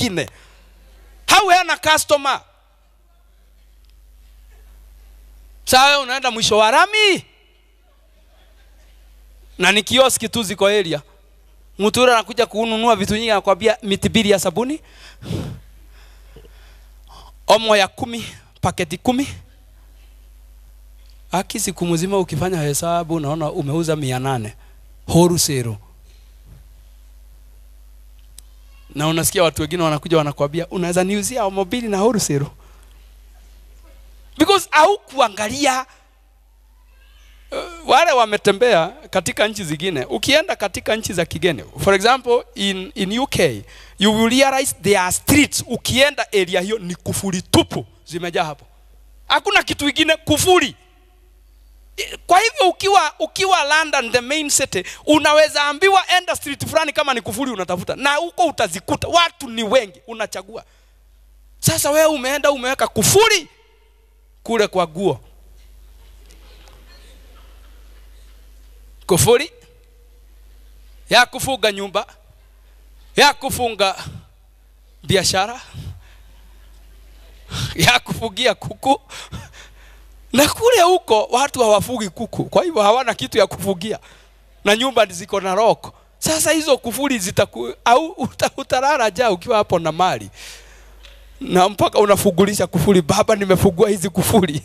mwingine hawe hana customer sawa unaenda mwisho wa rami na ni kioski tu ziko area mtu yule anakuja kununua vitu nyingi anakwambia mitibili ya sabuni omo ya kumi paketi kumi aki siku mzima ukifanya hesabu unaona umeuza mia nane horusero na unasikia watu wengine wanakuja wanakwambia unaweza niuzia mobili na wholesale because au kuangalia uh, wale wametembea katika nchi zingine. Ukienda katika nchi za kigeni, for example in, in UK you will realize there are streets, ukienda area hiyo ni kufuri tupu, zimejaa hapo, hakuna kitu kingine, kufuri kwa hivyo ukiwa ukiwa london the main city unaweza ambiwa enda street fulani kama ni kufuli unatafuta na huko utazikuta watu ni wengi unachagua sasa wewe umeenda umeweka kufuli kule kwa guo kufuli ya kufunga nyumba ya kufunga biashara ya kufugia kuku na kule huko watu hawafugi kuku, kwa hivyo hawana kitu ya kufugia na nyumba ziko na roko. Sasa hizo kufuli zitaku au uta, utalala jaa ukiwa hapo na mali na mpaka unafugulisha kufuli, baba, nimefugua hizi kufuli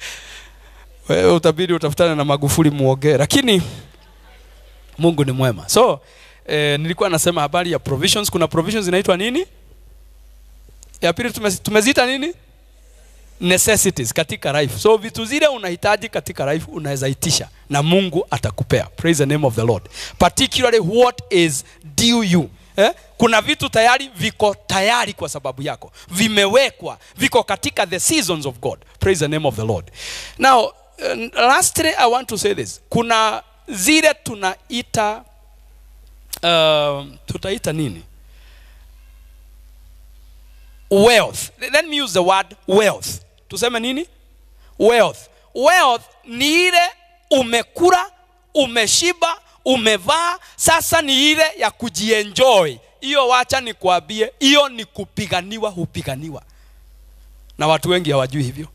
wewe utabidi utafutane na Magufuli muongee, lakini Mungu ni mwema. So e, nilikuwa nasema habari ya provisions. Kuna provisions inaitwa nini? Ya pili tumeziita nini? necessities katika life. So vitu zile unahitaji katika life unaweza itisha na Mungu atakupea. Praise the name of the Lord. Particularly what is due you. Eh? Kuna vitu tayari viko tayari kwa sababu yako, vimewekwa, viko katika the seasons of God. Praise the name of the Lord. Now, uh, lastly I want to say this. Kuna zile tunaita uh, tutaita nini? wealth. Let me use the word wealth tuseme nini wealth wealth ni ile umekula umeshiba umevaa sasa ni ile ya kujienjoy hiyo wacha nikwambie hiyo ni kupiganiwa hupiganiwa na watu wengi hawajui hivyo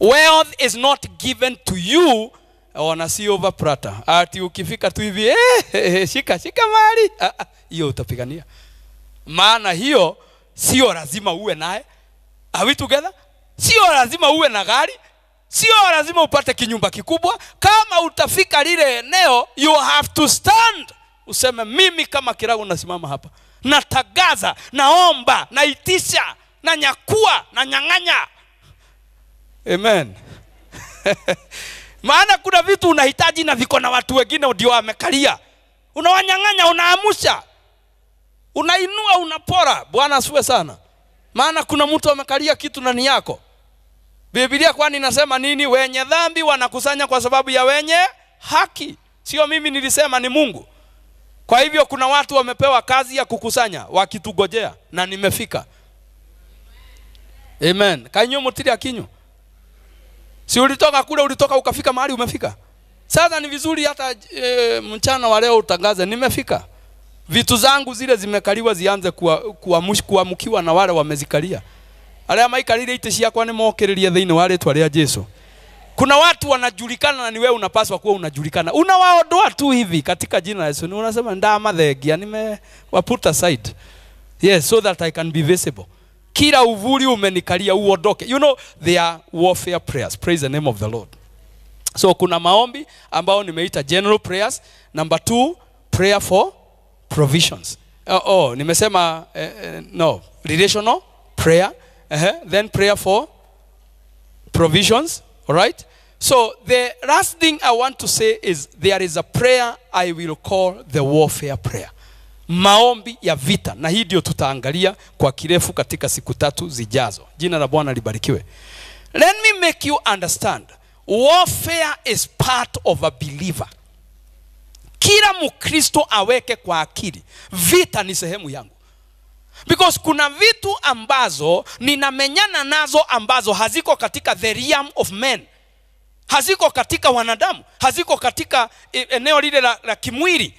wealth is not given to you ona oh, si over prata ati ukifika tu hivi eh, eh, eh shika shika mali hiyo ah, ah, utapigania maana hiyo sio lazima uwe naye are we together sio lazima uwe na gari sio lazima upate kinyumba kikubwa kama utafika lile eneo you have to stand useme mimi kama kirago nasimama hapa natagaza naomba naitisha na nyang'anya amen maana kuna vitu unahitaji na viko na watu wengine ndio wamekalia unawanyang'anya unaamusha unainua unapora bwana asiwe sana maana kuna mtu amekalia kitu nani yako bibilia kwani inasema nini wenye dhambi wanakusanya kwa sababu ya wenye haki sio mimi nilisema ni mungu kwa hivyo kuna watu wamepewa kazi ya kukusanya wakitugojea na nimefika amen kainyo mutiri akinyo si ulitoka kule ulitoka ukafika mahali umefika sasa ni vizuri hata e, mchana wa leo utangaze nimefika vitu zangu zile zimekaliwa zianze kuamkiwa kuwa, kuwa na wale wamezikalia arĩa maikarĩire iti ciakwa nĩ mokĩrĩrie thĩinĩ wa rĩtwa rĩa jesu kuna watu wanajulikana na ni wewe unapaswa kuwa unajulikana una unawaondoa tu hivi katika jina la yesu ni unasema ndamadhengia nimewaputa side yes so that i can be visible kila uvuli umenikalia uondoke you know they are warfare prayers praise the name of the lord so kuna maombi ambayo nimeita general prayers number two prayer for provisions oh, oh nimesema eh, eh, no relational prayer Uh-huh. Then prayer for provisions. All right. So the last thing I want to say is there is a prayer I will call the warfare prayer. Maombi ya vita, na hii ndio tutaangalia kwa kirefu katika siku tatu zijazo. Jina la Bwana libarikiwe. Let me make you understand warfare is part of a believer. Kila Mkristo aweke kwa akili, vita ni sehemu yangu because kuna vitu ambazo ninamenyana nazo ambazo haziko katika the realm of men haziko katika wanadamu haziko katika eh, eneo lile la, la kimwili